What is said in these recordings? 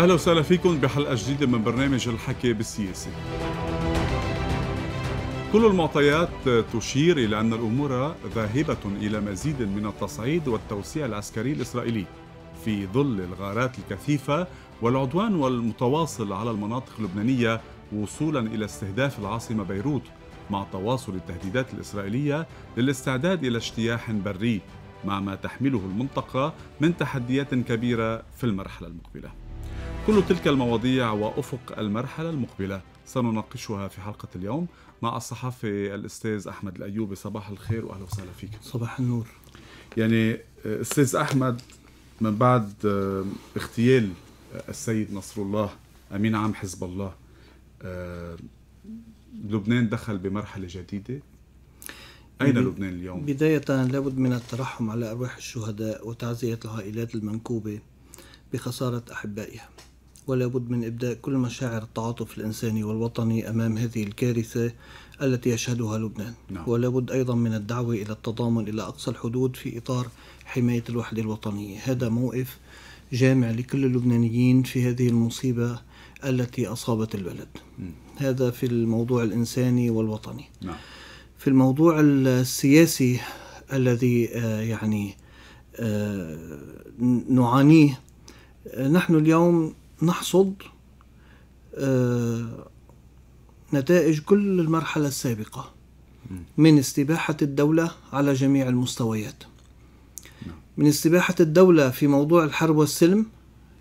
اهلا وسهلا فيكم بحلقه جديده من برنامج الحكي بالسياسه. كل المعطيات تشير الى ان الامور ذاهبه الى مزيد من التصعيد والتوسيع العسكري الاسرائيلي في ظل الغارات الكثيفه والعدوان والمتواصل على المناطق اللبنانيه وصولا الى استهداف العاصمه بيروت مع تواصل التهديدات الاسرائيليه للاستعداد الى اجتياح بري مع ما تحمله المنطقه من تحديات كبيره في المرحله المقبله. كل تلك المواضيع وأفق المرحلة المقبلة سنناقشها في حلقة اليوم مع الصحفي الأستاذ أحمد الأيوبي صباح الخير وأهلا وسهلا فيك صباح النور يعني آه، أستاذ أحمد من بعد آه، اغتيال آه، السيد نصر الله أمين عام حزب الله لبنان دخل بمرحلة جديدة أين لبنان اليوم؟ بداية لابد من الترحم على أرواح الشهداء وتعزية العائلات المنكوبة بخسارة أحبائها ولا بد من إبداء كل مشاعر التعاطف الإنساني والوطني أمام هذه الكارثة التي يشهدها لبنان نعم. ولا بد أيضا من الدعوة إلى التضامن إلى أقصى الحدود في إطار حماية الوحدة الوطنية هذا موقف جامع لكل اللبنانيين في هذه المصيبة التي أصابت البلد م. هذا في الموضوع الإنساني والوطني نعم. في الموضوع السياسي الذي آه، يعني آه، نعانيه آه، نحن اليوم نحصد آه، نتائج كل المرحلة السابقة من استباحة الدولة على جميع المستويات نعم. من استباحة الدولة في موضوع الحرب والسلم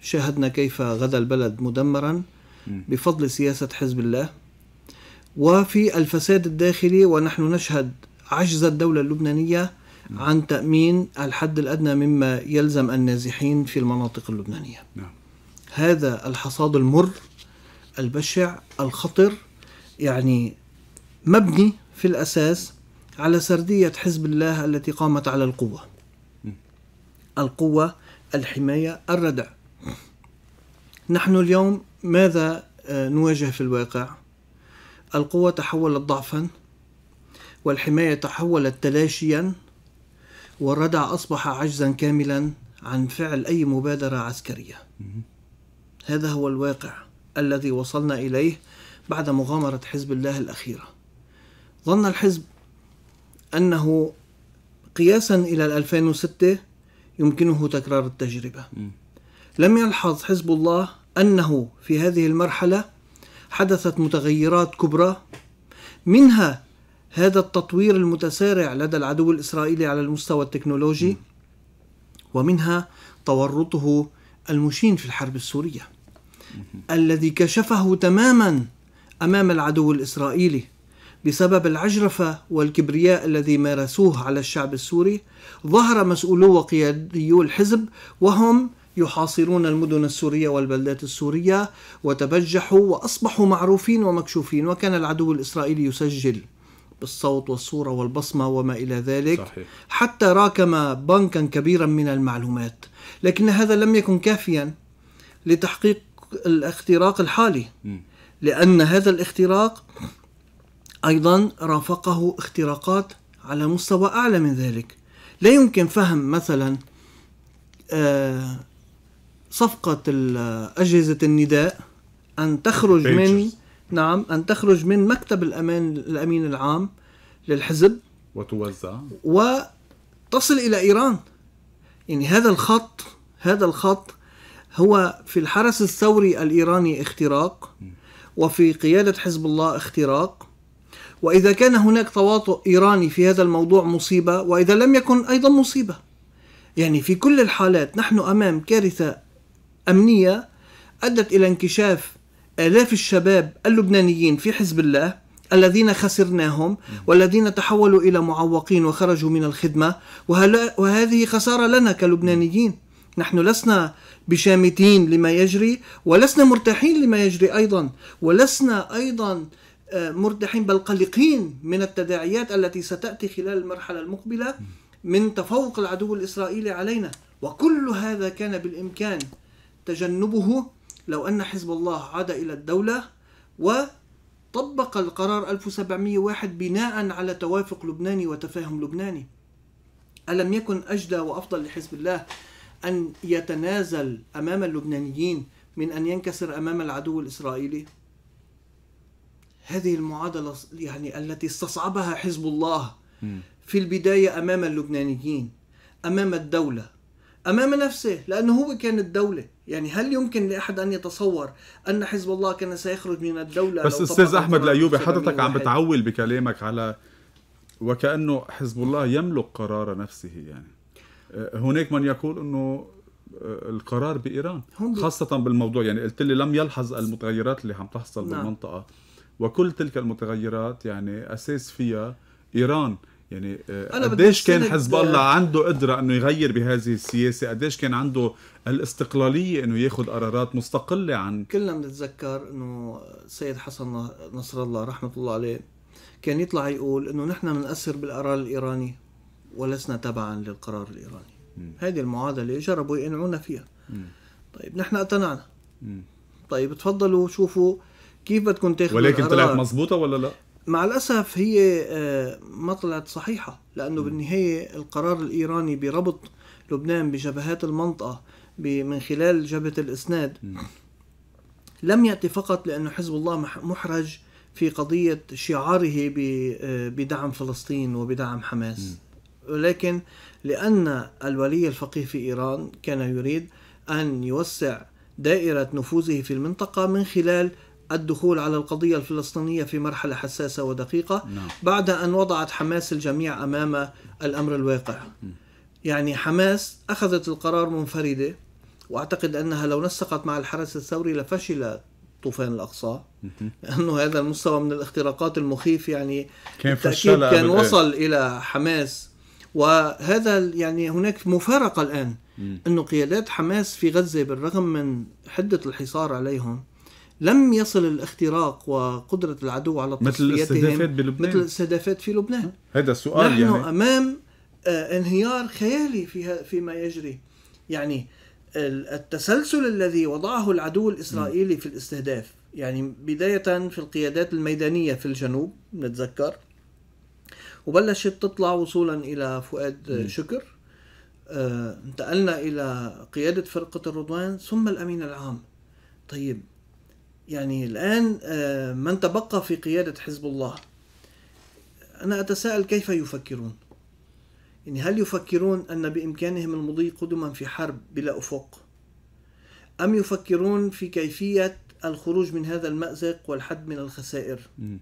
شاهدنا كيف غدا البلد مدمرا بفضل سياسة حزب الله وفي الفساد الداخلي ونحن نشهد عجز الدولة اللبنانية نعم. عن تأمين الحد الأدنى مما يلزم النازحين في المناطق اللبنانية نعم. هذا الحصاد المر البشع الخطر يعني مبني في الأساس على سردية حزب الله التي قامت على القوة القوة الحماية الردع نحن اليوم ماذا آه، نواجه في الواقع القوة تحولت ضعفا والحماية تحولت تلاشيا والردع أصبح عجزا كاملا عن فعل أي مبادرة عسكرية هذا هو الواقع الذي وصلنا إليه بعد مغامرة حزب الله الأخيرة ظن الحزب أنه قياسا إلى 2006 يمكنه تكرار التجربة لم يلحظ حزب الله أنه في هذه المرحلة حدثت متغيرات كبرى منها هذا التطوير المتسارع لدى العدو الإسرائيلي على المستوى التكنولوجي ومنها تورطه المشين في الحرب السورية الذي كشفه تماما امام العدو الاسرائيلي بسبب العجرفه والكبرياء الذي مارسوه على الشعب السوري ظهر مسؤولو وقياديو الحزب وهم يحاصرون المدن السورية والبلدات السورية وتبجحوا وأصبحوا معروفين ومكشوفين وكان العدو الإسرائيلي يسجل بالصوت والصورة والبصمة وما إلى ذلك صحيح. حتى راكم بنكا كبيرا من المعلومات لكن هذا لم يكن كافيا لتحقيق الاختراق الحالي لأن هذا الاختراق أيضا رافقه اختراقات على مستوى أعلى من ذلك لا يمكن فهم مثلا آه، صفقة أجهزة النداء أن تخرج من نعم أن تخرج من مكتب الأمان الأمين العام للحزب وتوزع وتصل إلى إيران يعني هذا الخط هذا الخط هو في الحرس الثوري الإيراني اختراق وفي قيادة حزب الله اختراق وإذا كان هناك تواطؤ إيراني في هذا الموضوع مصيبة وإذا لم يكن أيضا مصيبة يعني في كل الحالات نحن أمام كارثة أمنية أدت إلى انكشاف آلاف الشباب اللبنانيين في حزب الله الذين خسرناهم والذين تحولوا إلى معوقين وخرجوا من الخدمة وهذه خسارة لنا كلبنانيين نحن لسنا بشامتين لما يجري ولسنا مرتاحين لما يجري ايضا ولسنا ايضا آه، مرتاحين بل قلقين من التداعيات التي ستاتي خلال المرحله المقبله من تفوق العدو الاسرائيلي علينا وكل هذا كان بالامكان تجنبه لو ان حزب الله عاد الى الدوله وطبق القرار 1701 بناء على توافق لبناني وتفاهم لبناني الم يكن اجدى وافضل لحزب الله أن يتنازل أمام اللبنانيين من أن ينكسر أمام العدو الإسرائيلي هذه المعادلة يعني التي استصعبها حزب الله في البداية أمام اللبنانيين أمام الدولة أمام نفسه لأنه هو كان الدولة يعني هل يمكن لأحد أن يتصور أن حزب الله كان سيخرج من الدولة بس أستاذ أحمد الأيوبي حضرتك عم بتعول بكلامك على وكأنه حزب الله يملك قرار نفسه يعني هناك من يقول انه آه، القرار بايران خاصه بالموضوع يعني قلت لي لم يلحظ المتغيرات اللي عم تحصل نعم. بالمنطقه وكل تلك المتغيرات يعني اساس فيها ايران يعني آه، قديش كان حزب الله آه، عنده قدره انه يغير بهذه السياسه قديش كان عنده الاستقلاليه انه ياخذ قرارات مستقله عن كلنا بنتذكر انه السيد حسن نصر الله رحمه الله عليه كان يطلع يقول انه نحن بنأثر بالقرار الايراني ولسنا تبعا للقرار الإيراني هذه المعادلة جربوا يقنعونا فيها مم. طيب نحن اقتنعنا طيب تفضلوا شوفوا كيف بدكم تاخذوا ولكن طلعت مضبوطة ولا لا؟ مع الأسف هي آه، ما طلعت صحيحة لأنه مم. بالنهاية القرار الإيراني بربط لبنان بجبهات المنطقة من خلال جبهة الإسناد مم. لم يأتي فقط لأنه حزب الله محرج في قضية شعاره آه، بدعم فلسطين وبدعم حماس مم. ولكن لأن الولي الفقيه في إيران كان يريد أن يوسع دائرة نفوذه في المنطقة من خلال الدخول على القضية الفلسطينية في مرحلة حساسة ودقيقة نعم. بعد أن وضعت حماس الجميع أمام الأمر الواقع يعني حماس أخذت القرار منفردة وأعتقد أنها لو نسقت مع الحرس الثوري لفشل طوفان الاقصى لانه هذا المستوى من الاختراقات المخيف يعني كان كان وصل الى حماس وهذا يعني هناك مفارقة الآن أن قيادات حماس في غزة بالرغم من حدة الحصار عليهم لم يصل الاختراق وقدرة العدو على مثل الاستهدافات بلبنان مثل الاستهدافات في لبنان هذا السؤال نحن يعني. أمام آه، انهيار خيالي فيها فيما يجري يعني التسلسل الذي وضعه العدو الإسرائيلي في الاستهداف يعني بداية في القيادات الميدانية في الجنوب نتذكر وبلشت تطلع وصولا الى فؤاد م. شكر آه، انتقلنا الى قياده فرقه الرضوان ثم الامين العام طيب يعني الان آه، من تبقى في قياده حزب الله انا اتساءل كيف يفكرون يعني هل يفكرون ان بامكانهم المضي قدما في حرب بلا افق ام يفكرون في كيفيه الخروج من هذا المازق والحد من الخسائر م.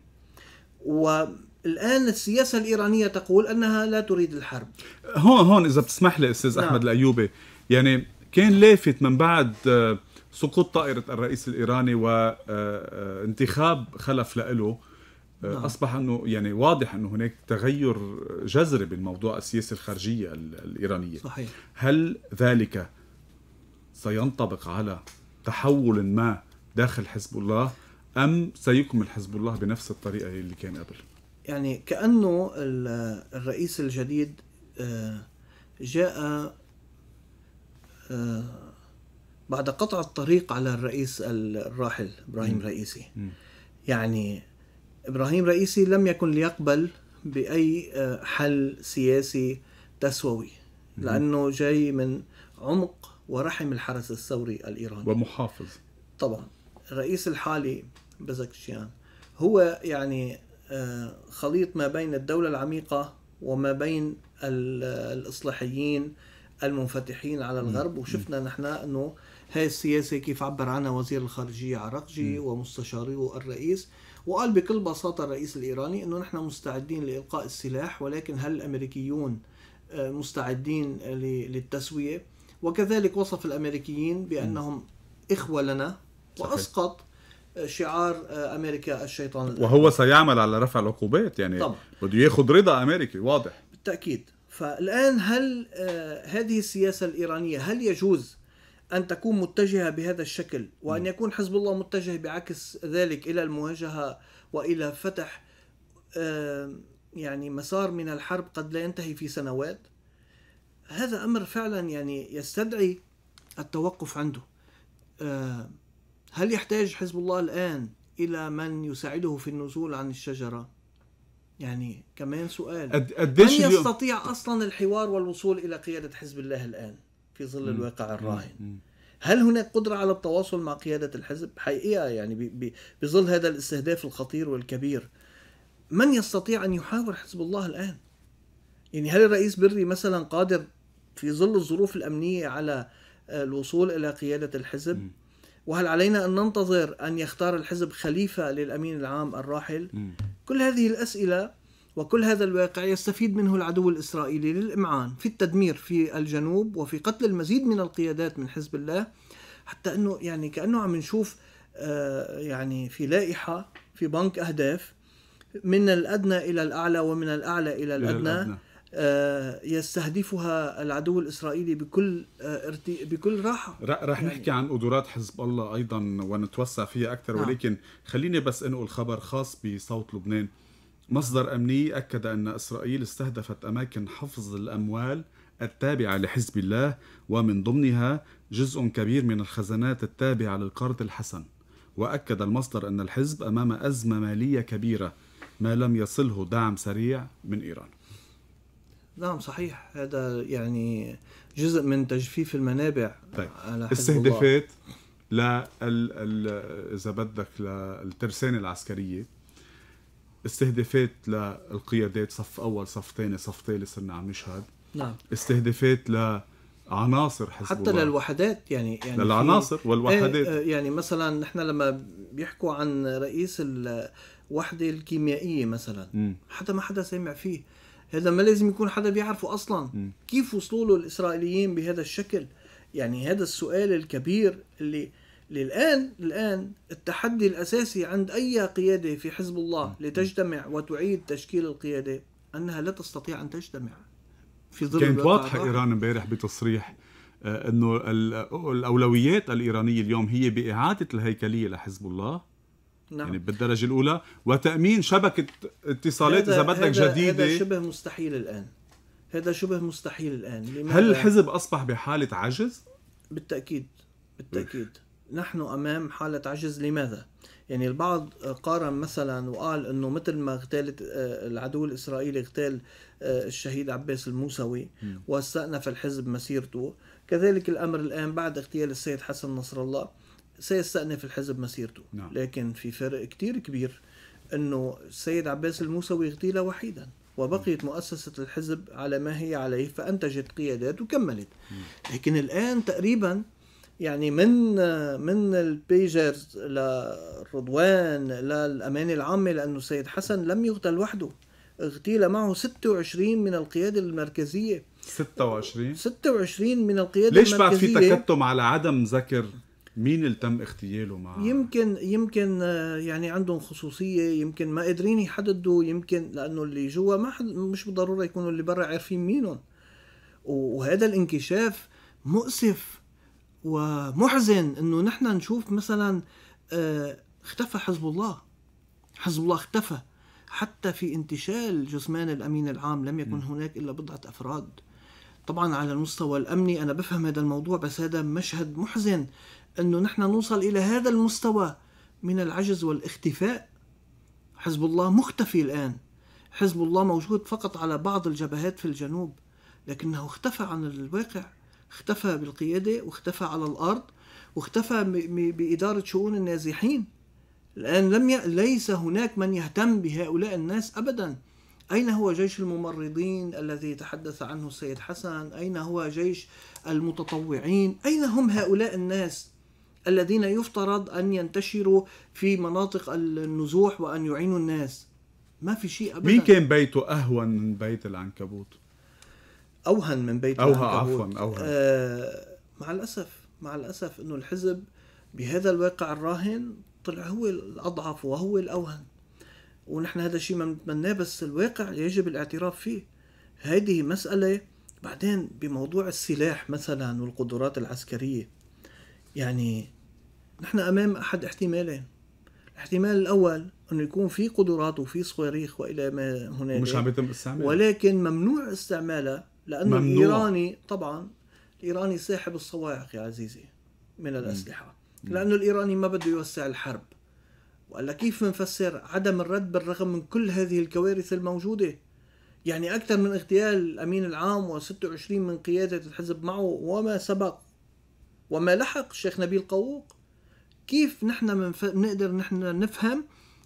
والآن السياسة الإيرانية تقول أنها لا تريد الحرب هون هون إذا بتسمح لي أستاذ نعم. أحمد الأيوبي يعني كان لافت من بعد آه، سقوط طائرة الرئيس الإيراني وانتخاب آه، آه، خلف له نعم. اصبح انه يعني واضح انه هناك تغير جذري بالموضوع السياسه الخارجيه الايرانيه صحيح هل ذلك سينطبق على تحول ما داخل حزب الله ام سيكمل حزب الله بنفس الطريقه اللي كان قبل يعني كانه الرئيس الجديد آه، جاء آه، بعد قطع الطريق على الرئيس الراحل ابراهيم رئيسي يعني ابراهيم رئيسي لم يكن ليقبل باي آه، حل سياسي تسووي لانه جاي من عمق ورحم الحرس الثوري الايراني ومحافظ طبعا الرئيس الحالي بزكشيان هو يعني آه، خليط ما بين الدولة العميقة وما بين الإصلاحيين المنفتحين على الغرب وشفنا نحن أنه هاي السياسة كيف عبر عنها وزير الخارجية عراقجي ومستشاريه الرئيس وقال بكل بساطة الرئيس الإيراني أنه نحن مستعدين لإلقاء السلاح ولكن هل الأمريكيون آه، مستعدين للتسوية وكذلك وصف الأمريكيين بأنهم إخوة لنا وأسقط شعار آه، امريكا الشيطان الأمريكي. وهو سيعمل على رفع العقوبات يعني بده ياخذ رضا امريكي واضح بالتاكيد فالان هل آه، هذه السياسه الايرانيه هل يجوز ان تكون متجهه بهذا الشكل وان يكون حزب الله متجه بعكس ذلك الى المواجهه والى فتح آه، يعني مسار من الحرب قد لا ينتهي في سنوات هذا امر فعلا يعني يستدعي التوقف عنده هل يحتاج حزب الله الآن إلى من يساعده في النزول عن الشجرة؟ يعني كمان سؤال أد... من يستطيع أصلا الحوار والوصول إلى قيادة حزب الله الآن في ظل الواقع الراهن؟ هل هناك قدرة على التواصل مع قيادة الحزب؟ حقيقة يعني ب... بظل هذا الاستهداف الخطير والكبير من يستطيع أن يحاور حزب الله الآن؟ يعني هل الرئيس بري مثلا قادر في ظل الظروف الأمنية على آه، الوصول إلى قيادة الحزب؟ م. وهل علينا أن ننتظر أن يختار الحزب خليفة للأمين العام الراحل م. كل هذه الأسئلة وكل هذا الواقع يستفيد منه العدو الإسرائيلي للإمعان في التدمير في الجنوب وفي قتل المزيد من القيادات من حزب الله حتى أنه يعني كأنه عم نشوف آه، يعني في لائحة في بنك أهداف من الأدنى إلى الأعلى ومن الأعلى إلى الأدنى, إلى الأدنى. آه، يستهدفها العدو الاسرائيلي بكل آه، بكل راحه رح يعني... نحكي عن قدرات حزب الله ايضا ونتوسع فيها اكثر نعم. ولكن خليني بس انقل خبر خاص بصوت لبنان مصدر امني اكد ان اسرائيل استهدفت اماكن حفظ الاموال التابعه لحزب الله ومن ضمنها جزء كبير من الخزانات التابعه للقرض الحسن واكد المصدر ان الحزب امام ازمه ماليه كبيره ما لم يصله دعم سريع من ايران نعم صحيح هذا يعني جزء من تجفيف المنابع طيب. على استهدافات لل ال... اذا بدك للترسانه العسكريه استهدافات للقيادات صف اول صف ثاني صف ثالث صرنا عم نشهد نعم استهدافات لعناصر حزب حتى الله. للوحدات يعني يعني للعناصر والوحدات إيه، إيه، يعني مثلا نحن لما بيحكوا عن رئيس الوحده الكيميائيه مثلا حتى ما حدا سامع فيه هذا ما لازم يكون حدا بيعرفه اصلا م. كيف وصلوا له الاسرائيليين بهذا الشكل يعني هذا السؤال الكبير اللي للان الان التحدي الاساسي عند اي قياده في حزب الله لتجتمع وتعيد تشكيل القياده انها لا تستطيع ان تجتمع في ظل كانت واضحه ايران امبارح بتصريح آه، انه الاولويات الايرانيه اليوم هي باعاده الهيكليه لحزب الله نعم. يعني بالدرجه الاولى وتامين شبكه اتصالات اذا بدك جديده هذا شبه مستحيل الان هذا شبه مستحيل الان لماذا؟ هل الحزب اصبح بحاله عجز بالتاكيد بالتاكيد نحن امام حاله عجز لماذا يعني البعض قارن مثلا وقال انه مثل ما اغتالت آه، العدو الاسرائيلي اغتال آه، الشهيد عباس الموسوي واستأنف الحزب مسيرته كذلك الامر الان بعد اغتيال السيد حسن نصر الله سيستأنف الحزب مسيرته نعم. لكن في فرق كتير كبير أنه السيد عباس الموسوي اغتيل وحيدا وبقيت نعم. مؤسسة الحزب على ما هي عليه فأنتجت قيادات وكملت نعم. لكن الآن تقريبا يعني من من البيجرز للرضوان للأمانة العامة لأنه السيد حسن لم يغتل وحده اغتيل معه 26 من القيادة المركزية 26 26 من القيادة ليش المركزية ليش بعد في تكتم على عدم ذكر مين اللي تم اغتياله مع يمكن يمكن آه، يعني عندهم خصوصيه يمكن ما قادرين يحددوا يمكن لانه اللي جوا ما حد مش بالضروره يكونوا اللي برا عارفين مينهم وهذا الانكشاف مؤسف ومحزن انه نحن نشوف مثلا آه، اختفى حزب الله حزب الله اختفى حتى في انتشال جثمان الامين العام لم يكن هناك الا بضعه افراد طبعا على المستوى الامني انا بفهم هذا الموضوع بس هذا مشهد محزن انه نحن نوصل الى هذا المستوى من العجز والاختفاء حزب الله مختفي الان حزب الله موجود فقط على بعض الجبهات في الجنوب لكنه اختفى عن الواقع اختفى بالقياده واختفى على الارض واختفى باداره شؤون النازحين الان لم ي... ليس هناك من يهتم بهؤلاء الناس ابدا أين هو جيش الممرضين الذي تحدث عنه السيد حسن أين هو جيش المتطوعين أين هم هؤلاء الناس الذين يفترض أن ينتشروا في مناطق النزوح وأن يعينوا الناس ما في شيء أبدا مين كان بيته أهون من بيت العنكبوت أوهن من بيت أوها العنكبوت عفوا أوهن آه مع الأسف مع الأسف أنه الحزب بهذا الواقع الراهن طلع هو الأضعف وهو الأوهن ونحن هذا الشيء ما بنتمناه بس الواقع يجب الاعتراف فيه هذه مسألة بعدين بموضوع السلاح مثلا والقدرات العسكرية يعني نحن أمام أحد احتمالين الاحتمال الأول أنه يكون في قدرات وفي صواريخ وإلى ما هنالك مش عم استعمالها ولكن ممنوع استعمالها لأنه ممنوع. الإيراني طبعا الإيراني ساحب الصواعق يا عزيزي من الأسلحة لأنه الإيراني ما بده يوسع الحرب وقال كيف بنفسر عدم الرد بالرغم من كل هذه الكوارث الموجودة يعني أكثر من اغتيال الأمين العام و26 من قيادة الحزب معه وما سبق وما لحق الشيخ نبيل قووق كيف نحن بنقدر نحن نفهم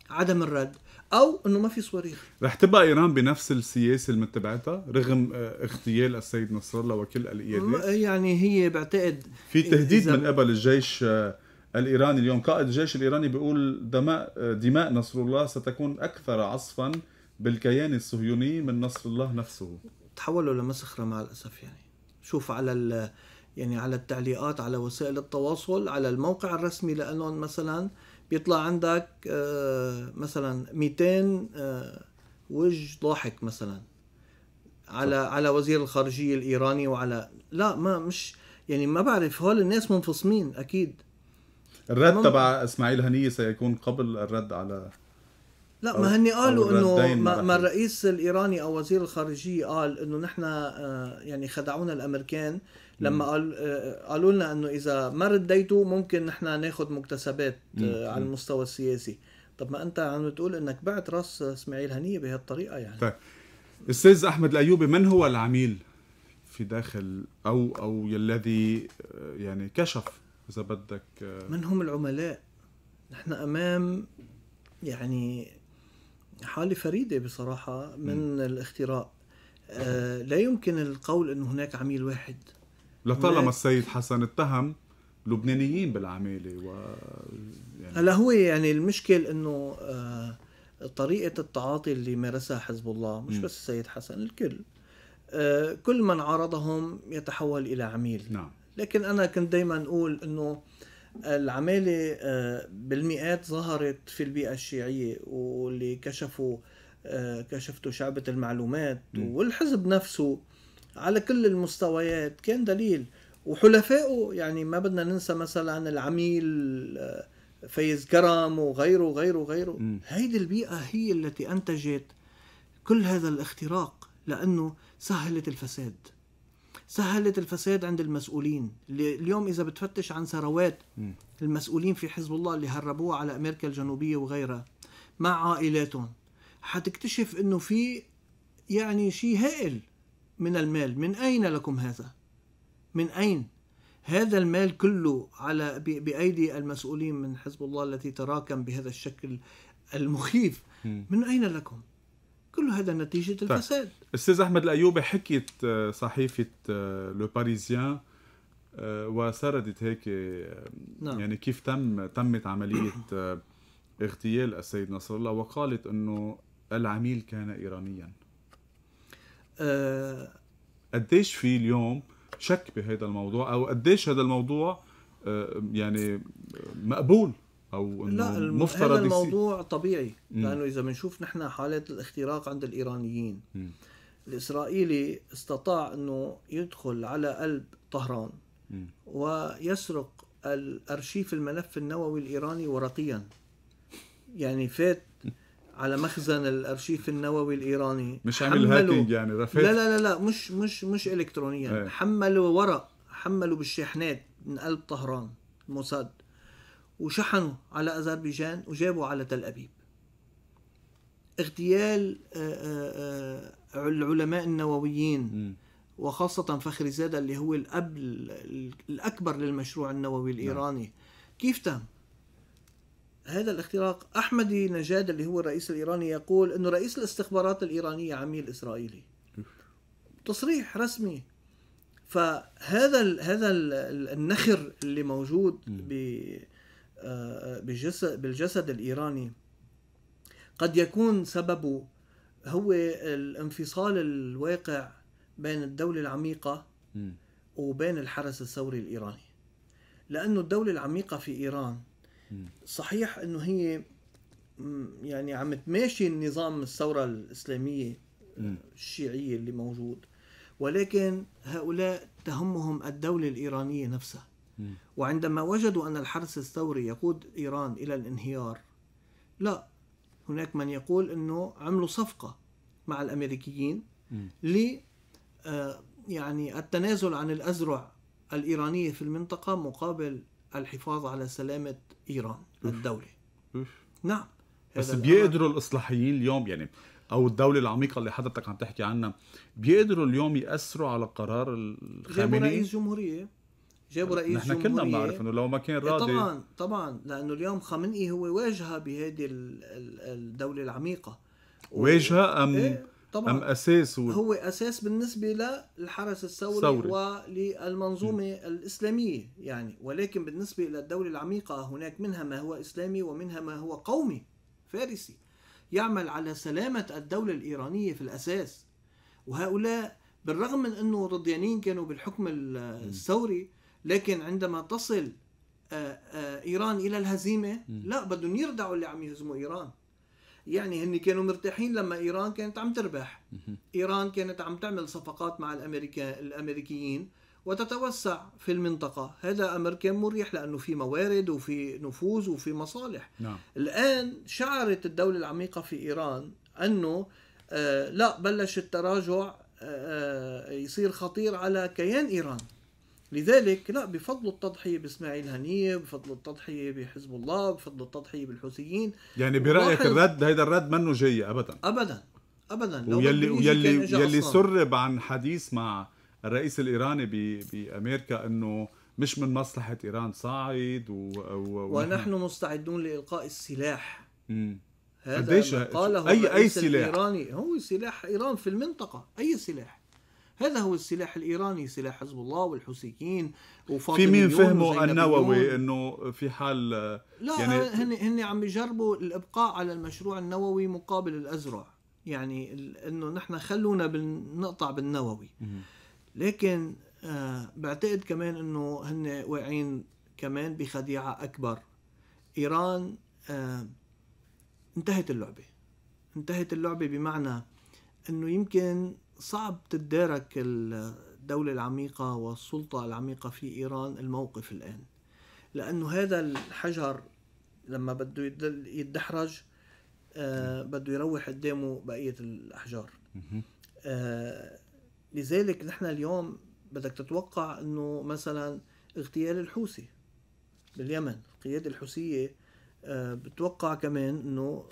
عدم الرد او انه ما في صواريخ رح تبقى ايران بنفس السياسه اللي متبعتها رغم آه، اغتيال السيد نصر الله وكل القيادات يعني هي بعتقد في تهديد من قبل الجيش آه، الايراني اليوم قائد الجيش الايراني بيقول دماء دماء نصر الله ستكون اكثر عصفا بالكيان الصهيوني من نصر الله نفسه تحولوا لمسخره مع الاسف يعني شوف على ال يعني على التعليقات على وسائل التواصل على الموقع الرسمي لهم مثلا بيطلع عندك آه، مثلا 200 آه، وجه ضاحك مثلا على على وزير الخارجيه الايراني وعلى لا ما مش يعني ما بعرف هول الناس منفصمين اكيد الرد تبع اسماعيل هنيه سيكون قبل الرد على لا ما هن قالوا انه ما الرئيس الايراني او وزير الخارجيه قال انه نحن آه، يعني خدعونا الامريكان لما قال آه، قالوا لنا انه اذا ما رديتوا ممكن نحن ناخذ مكتسبات آه، على المستوى السياسي طب ما انت عم تقول انك بعت راس اسماعيل هنيه بهالطريقه يعني طيب استاذ احمد الايوبي من هو العميل في داخل او او الذي يعني كشف اذا بدك آه، من هم العملاء؟ نحن امام يعني حاله فريده بصراحه من م. الاختراق آه لا يمكن القول انه هناك عميل واحد لطالما السيد حسن اتهم لبنانيين بالعماله و يعني هلا هو يعني المشكل انه آه طريقه التعاطي اللي مارسها حزب الله مش م. بس السيد حسن الكل آه كل من عارضهم يتحول الى عميل نعم لكن انا كنت دائما اقول انه العمالة آه، بالمئات ظهرت في البيئة الشيعية واللي كشفوا آه، كشفته شعبة المعلومات والحزب نفسه على كل المستويات كان دليل وحلفائه يعني ما بدنا ننسى مثلا العميل آه، فايز كرم وغيره وغيره وغيره هيدي البيئة هي التي أنتجت كل هذا الاختراق لأنه سهلت الفساد سهلت الفساد عند المسؤولين اليوم اذا بتفتش عن ثروات المسؤولين في حزب الله اللي هربوها على امريكا الجنوبيه وغيرها مع عائلاتهم حتكتشف انه في يعني شيء هائل من المال من اين لكم هذا من اين هذا المال كله على بايدي المسؤولين من حزب الله التي تراكم بهذا الشكل المخيف من اين لكم كل هذا نتيجة طيب. الفساد أستاذ أحمد الأيوبي حكيت آه، صحيفة آه، لو باريزيان آه، وسردت هيك نعم. يعني كيف تم تمت عملية اغتيال السيد نصر الله وقالت أنه العميل كان إيرانيا أه قديش في اليوم شك بهذا الموضوع أو قديش هذا الموضوع يعني مقبول او انه لا المفترض هذا الموضوع يسي... طبيعي مم. لانه اذا بنشوف نحن حالات الاختراق عند الايرانيين مم. الاسرائيلي استطاع انه يدخل على قلب طهران مم. ويسرق الارشيف الملف النووي الايراني ورقيا يعني فات على مخزن الارشيف النووي الايراني مش عامل هاكينج يعني رفيق لا لا لا لا مش مش مش الكترونيا ايه. حملوا ورق حملوا بالشاحنات من قلب طهران الموساد وشحنوا على أذربيجان وجابوا على تل أبيب اغتيال العلماء آه، آه، آه، النوويين وخاصة فخر زادة اللي هو الأب الأكبر للمشروع النووي نعم. الإيراني كيف تم؟ هذا الاختراق أحمدي نجاد اللي هو الرئيس الإيراني يقول أنه رئيس الاستخبارات الإيرانية عميل إسرائيلي تصريح رسمي فهذا هذا النخر اللي موجود ب بالجسد, بالجسد الإيراني قد يكون سببه هو الانفصال الواقع بين الدولة العميقة وبين الحرس الثوري الإيراني لأنه الدولة العميقة في إيران صحيح أنه هي يعني عم تماشي النظام الثورة الإسلامية الشيعية اللي موجود ولكن هؤلاء تهمهم الدولة الإيرانية نفسها وعندما وجدوا أن الحرس الثوري يقود إيران إلى الانهيار لا هناك من يقول أنه عملوا صفقة مع الأمريكيين ل آه، يعني التنازل عن الأزرع الإيرانية في المنطقة مقابل الحفاظ على سلامة إيران الدولة نعم بس بيقدروا الإصلاحيين اليوم يعني او الدوله العميقه اللي حضرتك عم تحكي عنها بيقدروا اليوم ياثروا على قرار الخامنئي رئيس جمهوريه جابوا رئيس نحن كلنا بنعرف انه لو ما كان إيه، راضي طبعا طبعا لانه اليوم خامنئي هو واجهه بهذه الدوله العميقه واجهه ام إيه، طبعا ام اساس و... هو اساس بالنسبه للحرس الثوري وللمنظومه الاسلاميه يعني ولكن بالنسبه للدوله العميقه هناك منها ما هو اسلامي ومنها ما هو قومي فارسي يعمل على سلامه الدوله الايرانيه في الاساس وهؤلاء بالرغم من انه رضيانين كانوا بالحكم الثوري لكن عندما تصل آه، آه، ايران الى الهزيمه لا بدهم يردعوا اللي عم يهزموا ايران يعني هن كانوا مرتاحين لما ايران كانت عم تربح ايران كانت عم تعمل صفقات مع الامريكا الامريكيين وتتوسع في المنطقة هذا أمر كان مريح لأنه في موارد وفي نفوذ وفي مصالح نعم. الآن شعرت الدولة العميقة في إيران أنه آه لا بلش التراجع آه, آه، يصير خطير على كيان إيران لذلك لا بفضل التضحيه باسماعيل هنيه بفضل التضحيه بحزب الله بفضل التضحيه بالحوثيين يعني برايك الرد هيدا الرد منه جاي ابدا ابدا ابدا ويلي ويلي يلي سرب عن حديث مع الرئيس الايراني بامريكا انه مش من مصلحه ايران صاعد و... و... ونحن مستعدون لالقاء السلاح امم هذا قاله اي اي سلاح ايراني هو سلاح ايران في المنطقه اي سلاح هذا هو السلاح الايراني سلاح حزب الله والحوثيين في مين فهموا النووي انه في حال لا يعني هن هن عم يجربوا الابقاء على المشروع النووي مقابل الازرع يعني انه نحن خلونا بنقطع بالنووي لكن آه بعتقد كمان انه هن واقعين كمان بخديعه اكبر ايران آه انتهت اللعبه انتهت اللعبه بمعنى انه يمكن صعب تدارك الدولة العميقة والسلطة العميقة في إيران الموقف الآن لأنه هذا الحجر لما بده يدحرج آه، بده يروح قدامه بقية الأحجار آه، لذلك نحن اليوم بدك تتوقع أنه مثلا اغتيال الحوثي باليمن القيادة الحوثية آه، بتوقع كمان أنه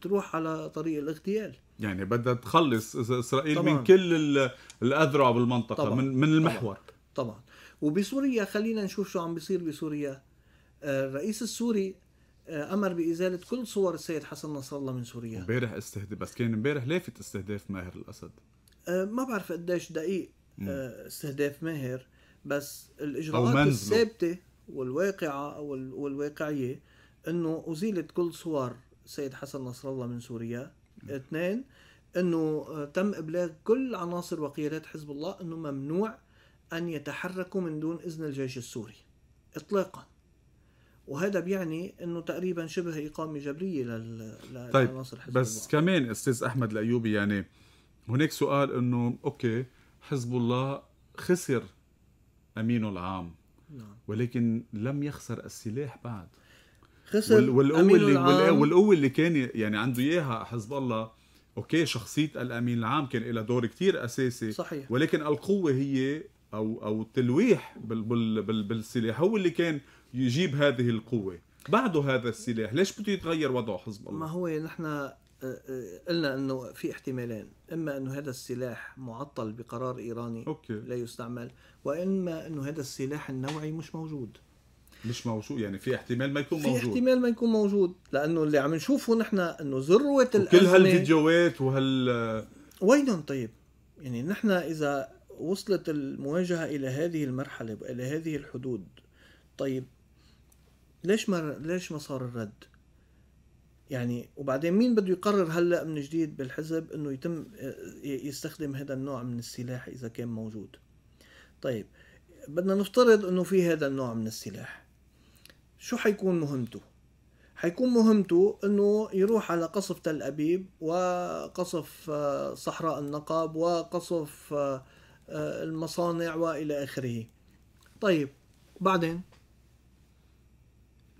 تروح على طريق الاغتيال يعني بدها تخلص اسرائيل طبعاً. من كل الاذرع بالمنطقه طبعاً. من من المحور طبعا, طبعاً. وبسوريا خلينا نشوف شو عم بيصير بسوريا آه، الرئيس السوري آه، امر بازاله كل صور السيد حسن نصر الله من سوريا امبارح استهداف بس كان امبارح لافت استهداف ماهر الاسد آه، ما بعرف قديش دقيق استهداف ماهر بس الاجراءات الثابته والواقعه والواقعيه انه ازيلت كل صور سيد حسن نصر الله من سوريا اثنين انه آه، تم ابلاغ كل عناصر وقيادات حزب الله انه ممنوع ان يتحركوا من دون اذن الجيش السوري اطلاقا وهذا بيعني انه تقريبا شبه اقامه جبريه لل طيب لعناصر حزب بس الله. كمان استاذ احمد الايوبي يعني هناك سؤال انه اوكي حزب الله خسر امينه العام نعم. ولكن لم يخسر السلاح بعد خسر والقوه اللي والقوه اللي كان يعني عنده اياها حزب الله اوكي شخصيه الامين العام كان لها دور كتير اساسي صحيح. ولكن القوه هي او او التلويح بال بال بال بالسلاح هو اللي كان يجيب هذه القوه بعده هذا السلاح ليش بده يتغير وضع حزب الله ما هو نحن آه، آه، قلنا انه في احتمالين اما انه هذا السلاح معطل بقرار ايراني أوكي. لا يستعمل واما انه هذا السلاح النوعي مش موجود مش موجود يعني في احتمال ما يكون موجود في احتمال ما يكون موجود لانه اللي عم نشوفه نحن انه ذروه الازمه كل هالفيديوهات وهال وينهم طيب؟ يعني نحن اذا وصلت المواجهه الى هذه المرحله والى هذه الحدود طيب ليش ما ليش ما صار الرد؟ يعني وبعدين مين بده يقرر هلا من جديد بالحزب انه يتم يستخدم هذا النوع من السلاح اذا كان موجود؟ طيب بدنا نفترض انه في هذا النوع من السلاح شو حيكون مهمته حيكون مهمته انه يروح على قصف تل ابيب وقصف آه، صحراء النقاب وقصف آه، آه، المصانع والى اخره طيب بعدين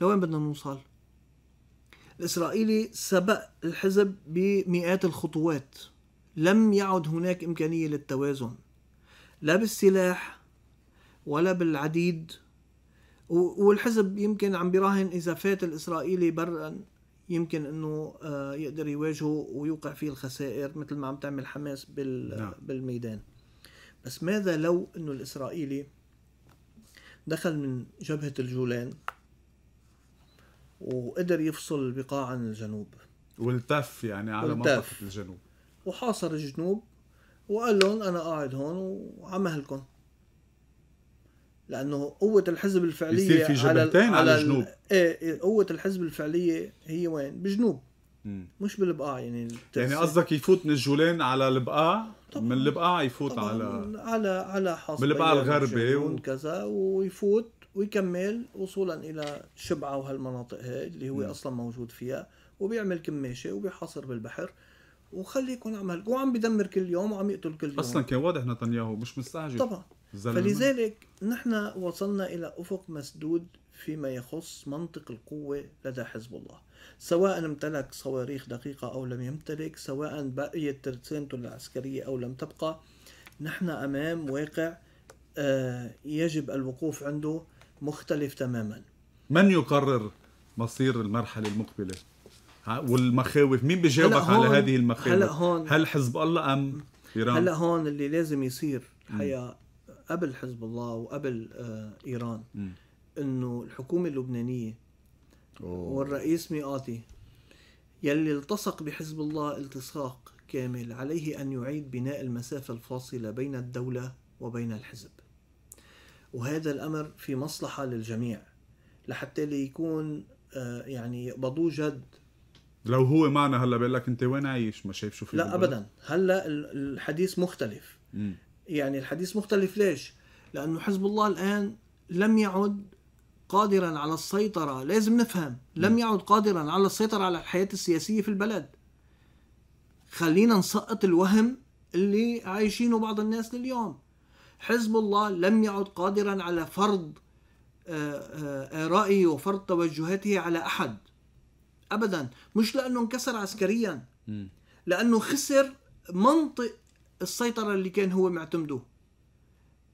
لوين بدنا نوصل الاسرائيلي سبق الحزب بمئات الخطوات لم يعد هناك امكانيه للتوازن لا بالسلاح ولا بالعديد والحزب يمكن عم براهن اذا فات الاسرائيلي برا يمكن انه آه، يقدر يواجهه ويوقع فيه الخسائر مثل ما عم تعمل حماس بال نعم. بالميدان بس ماذا لو انه الاسرائيلي دخل من جبهه الجولان وقدر يفصل بقاع عن الجنوب والتف يعني على والتف. منطقه الجنوب وحاصر الجنوب وقال لهم انا قاعد هون وعمهلكم لانه قوه الحزب الفعليه يصير في جبهتين على, على الجنوب إيه،, ايه قوه الحزب الفعليه هي وين؟ بجنوب مم. مش بالبقاع يعني يعني قصدك يفوت من الجولان على البقاع من البقاع يفوت على على على حصبة من البقاع الغربي وكذا ويفوت ويكمل وصولا الى شبعه وهالمناطق هي اللي هو مم. اصلا موجود فيها وبيعمل كماشه وبيحاصر بالبحر وخليكم يكون عمل وعم بدمر كل يوم وعم يقتل كل يوم اصلا كان واضح نتنياهو مش مستعجل طبعا فلذلك نحن وصلنا إلى أفق مسدود فيما يخص منطق القوة لدى حزب الله سواء امتلك صواريخ دقيقة أو لم يمتلك سواء بقيت ترسانته العسكرية أو لم تبقى نحن أمام واقع آه، يجب الوقوف عنده مختلف تماما من يقرر مصير المرحلة المقبلة والمخاوف مين بيجاوبك على هذه المخاوف هلا هون هل حزب الله أم إيران هلا هون اللي لازم يصير الحقيقة قبل حزب الله وقبل آه، ايران انه الحكومه اللبنانيه أوه. والرئيس ميقاتي يلي التصق بحزب الله التصاق كامل عليه ان يعيد بناء المسافه الفاصله بين الدوله وبين الحزب وهذا الامر في مصلحه للجميع لحتى ليكون آه، يعني يقبضوه جد لو هو معنا هلا بقول لك انت وين عايش ما شايف شو في لا ابدا هلا الحديث مختلف يعني الحديث مختلف ليش؟ لأنه حزب الله الآن لم يعد قادرا على السيطرة لازم نفهم لم يعد قادرا على السيطرة على الحياة السياسية في البلد خلينا نسقط الوهم اللي عايشينه بعض الناس لليوم حزب الله لم يعد قادرا على فرض آه، آه، آه، رأيه وفرض توجهاته على أحد أبدا مش لأنه انكسر عسكريا لأنه خسر منطق السيطرة اللي كان هو معتمده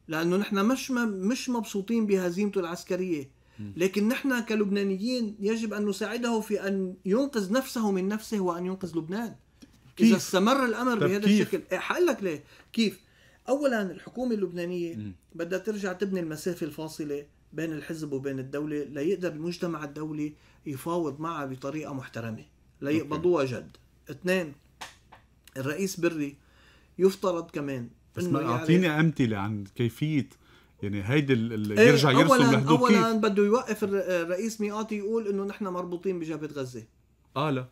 لأنه نحن مش مش مبسوطين بهزيمته العسكرية لكن نحن كلبنانيين يجب أن نساعده في أن ينقذ نفسه من نفسه وأن ينقذ لبنان كيف؟ إذا استمر الأمر بهذا كيف؟ الشكل أحقول إيه، لك ليه كيف أولا الحكومة اللبنانية بدها ترجع تبني المسافة الفاصلة بين الحزب وبين الدولة ليقدر المجتمع الدولي يفاوض معها بطريقة محترمة ليقبضوها جد اثنين الرئيس بري يفترض كمان انه يعني اعطيني امثله عن كيفيه يعني هيدي اللي إيه، يرجع أولاً يرسم اولا كيف اولا بده يوقف الرئيس ميقاتي يقول انه نحن مربوطين بجبهه غزه اه لا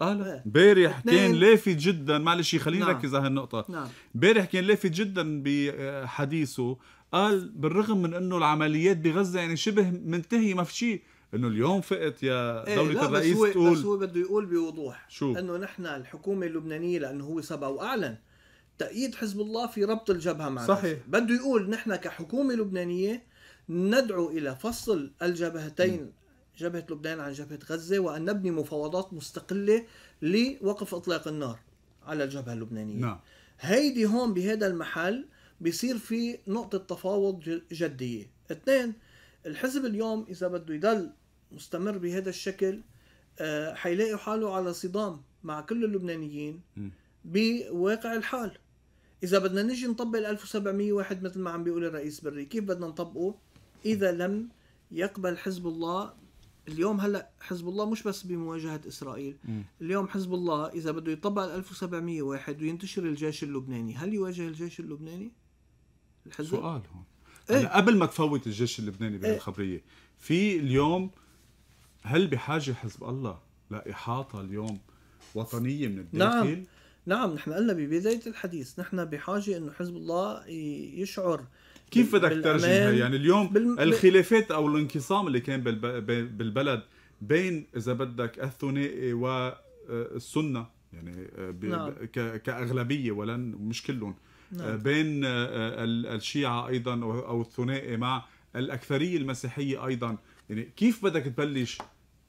آه، إيه. امبارح كان لافت جدا معلش خليني نعم. ركز على هالنقطه نعم امبارح كان لافت جدا بحديثه قال بالرغم من انه العمليات بغزه يعني شبه منتهيه ما في شيء انه اليوم فقت يا ايه دوله الرئيس بس هو تقول بس هو بده يقول بوضوح شو انه نحن الحكومه اللبنانيه لانه هو سبق واعلن تأييد حزب الله في ربط الجبهة مع صحيح بده يقول نحن كحكومة لبنانية ندعو إلى فصل الجبهتين م. جبهة لبنان عن جبهة غزة وأن نبني مفاوضات مستقلة لوقف إطلاق النار على الجبهة اللبنانية نعم. هيدي هون بهذا المحل بيصير في نقطة تفاوض جدية اثنين الحزب اليوم إذا بده يضل مستمر بهذا الشكل آه، حيلاقي حاله على صدام مع كل اللبنانيين بواقع الحال اذا بدنا نجي نطبق ال 1701 مثل ما عم بيقول الرئيس بري كيف بدنا نطبقه اذا لم يقبل حزب الله اليوم هلا حزب الله مش بس بمواجهه اسرائيل م. اليوم حزب الله اذا بده يطبق ال 1701 وينتشر الجيش اللبناني هل يواجه الجيش اللبناني الحزب سؤال هون إيه؟ قبل ما تفوت الجيش اللبناني بهالخبريه إيه. في اليوم هل بحاجه حزب الله لاحاطه اليوم وطنيه من نعم. الداخل نعم. نعم نحن قلنا ببدايه الحديث نحن بحاجه انه حزب الله يشعر كيف بدك ترجمها يعني اليوم بالم... الخلافات او الانقسام اللي كان بالبلد بين اذا بدك الثنائي والسنه آه، يعني آه، ب... نعم. ك... كاغلبيه ولن مش كلهم آه، نعم. بين الشيعه ايضا او الثنائي مع الاكثريه المسيحيه ايضا يعني كيف بدك تبلش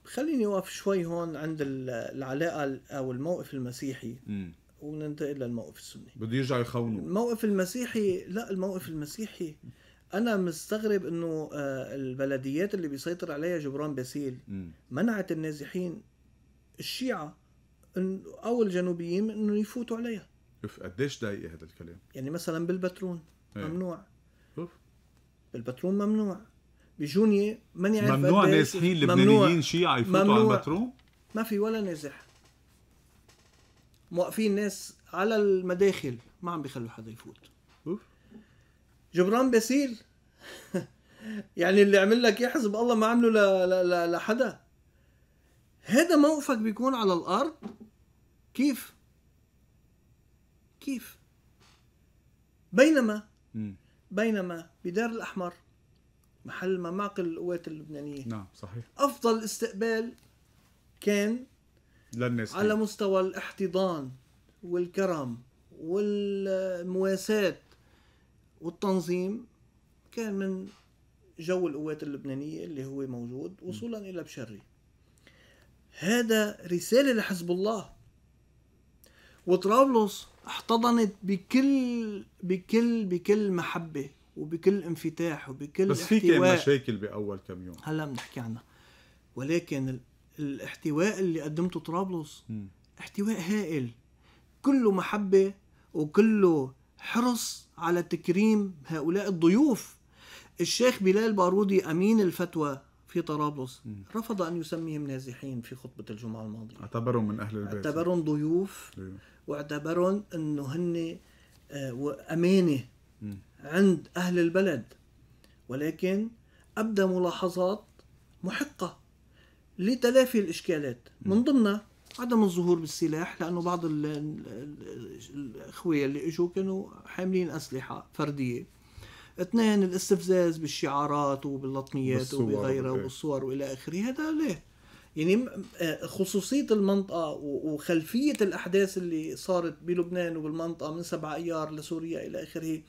خليني اوقف شوي هون عند العلاقه او الموقف المسيحي م. وننتقل للموقف السني بده يرجع يخونه الموقف المسيحي لا الموقف المسيحي انا مستغرب انه آه، البلديات اللي بيسيطر عليها جبران باسيل منعت النازحين الشيعة او الجنوبيين انه يفوتوا عليها شوف قديش دقيقة هذا الكلام يعني مثلا بالبترون هي. إيه. ممنوع شوف بالبترون ممنوع بجونية ماني عارف ممنوع نازحين لبنانيين شيعة يفوتوا على البترون ما في ولا نازح موقفين ناس على المداخل ما عم بيخلوا حدا يفوت جبران باسيل يعني اللي عمل لك اياه حزب الله ما عمله لحدا هذا موقفك بيكون على الارض كيف كيف بينما بينما بدار الاحمر محل ما معقل القوات اللبنانيه نعم صحيح افضل استقبال كان للناس على مستوى الاحتضان والكرم والمواساة والتنظيم كان من جو القوات اللبنانية اللي هو موجود وصولا م. إلى بشري هذا رسالة لحزب الله وطرابلس احتضنت بكل بكل بكل محبة وبكل انفتاح وبكل بس في كان مشاكل بأول كم يوم هلا بنحكي عنها ولكن الاحتواء اللي قدمته طرابلس احتواء هائل كله محبه وكله حرص على تكريم هؤلاء الضيوف الشيخ بلال بارودي امين الفتوى في طرابلس رفض ان يسميهم نازحين في خطبه الجمعه الماضيه اعتبرهم من اهل البيت اعتبرهم ضيوف أيوه. واعتبرهم انه هن آه، امانه عند اهل البلد ولكن ابدى ملاحظات محقه لتلافي الإشكالات من نعم. ضمنها عدم الظهور بالسلاح لأنه بعض الأخوية اللي إجوا كانوا حاملين أسلحة فردية اثنين الاستفزاز بالشعارات وباللطميات وبغيرها وبالصور والى اخره هذا ليه يعني آه، خصوصية المنطقة وخلفية الأحداث اللي صارت بلبنان وبالمنطقة من 7 أيار لسوريا إلى آخره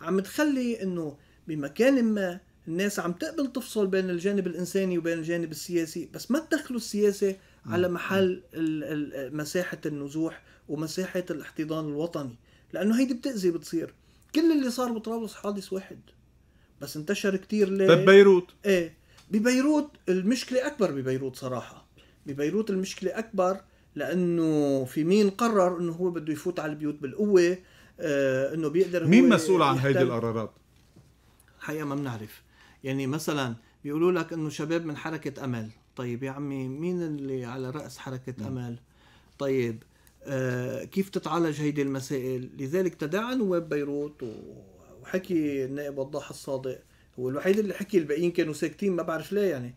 عم تخلي أنه بمكان ما الناس عم تقبل تفصل بين الجانب الانساني وبين الجانب السياسي بس ما تدخلوا السياسه على محل مساحه النزوح ومساحه الاحتضان الوطني لانه هيدي بتاذي بتصير كل اللي صار بطرابلس حادث واحد بس انتشر كثير ليه ببيروت ايه ببيروت المشكله اكبر ببيروت صراحه ببيروت المشكله اكبر لانه في مين قرر انه هو بده يفوت على البيوت بالقوه آه انه بيقدر مين مسؤول عن هيدي القرارات؟ حقيقه ما بنعرف يعني مثلا بيقولوا لك انه شباب من حركه امل طيب يا عمي مين اللي على راس حركه م. نعم. امل طيب آه كيف تتعالج هيدي المسائل لذلك تداعى نواب بيروت وحكي النائب وضاح الصادق هو الوحيد اللي حكي الباقيين كانوا ساكتين ما بعرف ليه يعني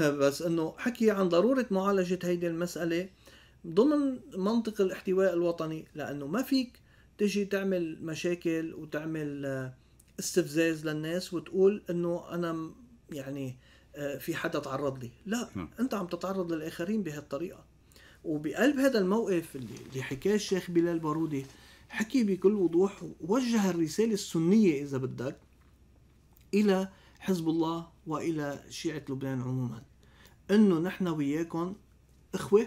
بس انه حكي عن ضروره معالجه هيدي المساله ضمن منطق الاحتواء الوطني لانه ما فيك تجي تعمل مشاكل وتعمل آه استفزاز للناس وتقول انه انا يعني آه، في حدا تعرض لي لا م. نعم. انت عم تتعرض للاخرين بهالطريقه وبقلب هذا الموقف اللي, اللي حكاه الشيخ بلال بارودي حكي بكل وضوح ووجه الرساله السنيه اذا بدك الى حزب الله والى شيعه لبنان عموما انه نحن وياكم اخوه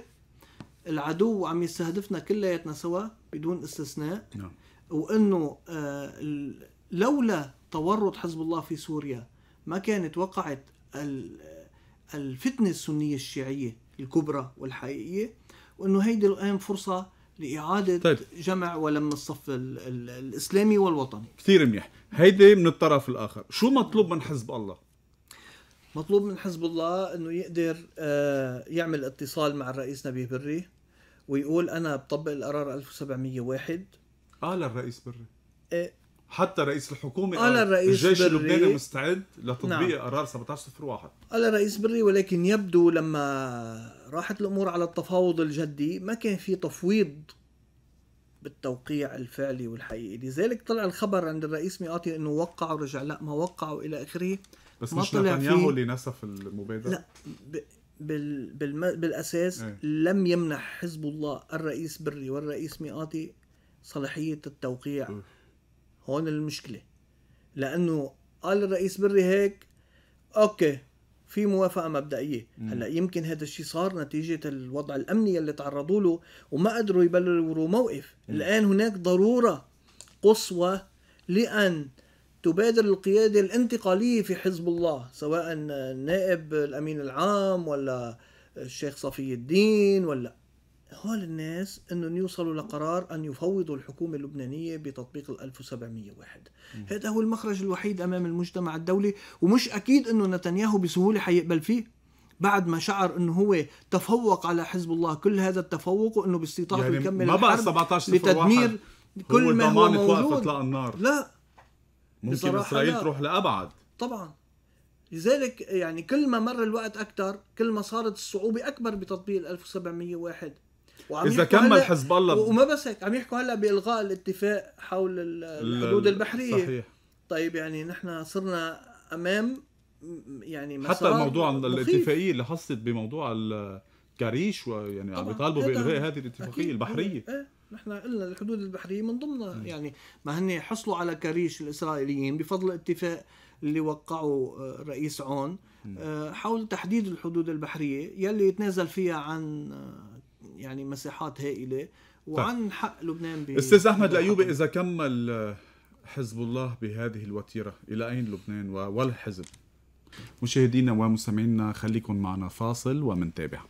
العدو عم يستهدفنا كلياتنا سوا بدون استثناء نعم. وانه آه لولا تورط حزب الله في سوريا ما كانت وقعت الفتنة السنية الشيعية الكبرى والحقيقية وأنه هيدي الآن فرصة لإعادة طيب. جمع ولم الصف الـ الـ الإسلامي والوطني كثير منيح هيدي من الطرف الآخر شو مطلوب من حزب الله؟ مطلوب من حزب الله أنه يقدر آه، يعمل اتصال مع الرئيس نبيه بري ويقول أنا بطبق القرار 1701 قال الرئيس بري إيه، حتى رئيس الحكومة قال الرئيس الجيش بري اللبناني مستعد لتطبيق نعم. قرار 1701 قال الرئيس بري ولكن يبدو لما راحت الأمور على التفاوض الجدي ما كان في تفويض بالتوقيع الفعلي والحقيقي لذلك طلع الخبر عند الرئيس مياتي انه وقع ورجع لا ما وقع الى اخره بس ما مش نتنياهو اللي نسف المبادره لا ب... بال... بالم... بالاساس ايه؟ لم يمنح حزب الله الرئيس بري والرئيس مياتي صلاحيه التوقيع أوه. هون المشكله لانه قال الرئيس بري هيك اوكي في موافقه مبدئيه هلا يمكن هذا الشيء صار نتيجه الوضع الامني اللي تعرضوا له وما قدروا يبرروا موقف مم. الان هناك ضروره قصوى لان تبادر القياده الانتقاليه في حزب الله سواء نائب الامين العام ولا الشيخ صفي الدين ولا هول الناس انهم يوصلوا لقرار ان يفوضوا الحكومه اللبنانيه بتطبيق ال 1701 هذا هو المخرج الوحيد امام المجتمع الدولي ومش اكيد انه نتنياهو بسهوله حيقبل فيه بعد ما شعر انه هو تفوق على حزب الله كل هذا التفوق وانه باستطاعته يعني يكمل ما بقى 17 لتدمير كل ما هو موجود النار. لا ممكن اسرائيل تروح لابعد طبعا لذلك يعني كل ما مر الوقت اكثر كل ما صارت الصعوبه اكبر بتطبيق 1701 اذا كمل حزب الله وما بس هيك عم يحكوا هلا بالغاء الاتفاق حول الحدود البحريه صحيح طيب يعني نحن صرنا امام يعني حتى الموضوع الاتفاقيه اللي حصلت بموضوع الكريش ويعني عم يطالبوا إيه، بالغاء هذه الاتفاقيه البحريه إيه،, ايه نحن قلنا الحدود البحريه من ضمنها يعني ما هن حصلوا على كريش الاسرائيليين بفضل اتفاق اللي وقعه آه، رئيس عون آه، حول تحديد الحدود البحريه يلي يتنازل فيها عن آه، يعني مساحات هائله طيب. وعن حق لبنان استاذ احمد الايوبي اذا كمل حزب الله بهذه الوتيره الى اين لبنان والحزب؟ مشاهدينا ومستمعينا خليكم معنا فاصل ومنتابع.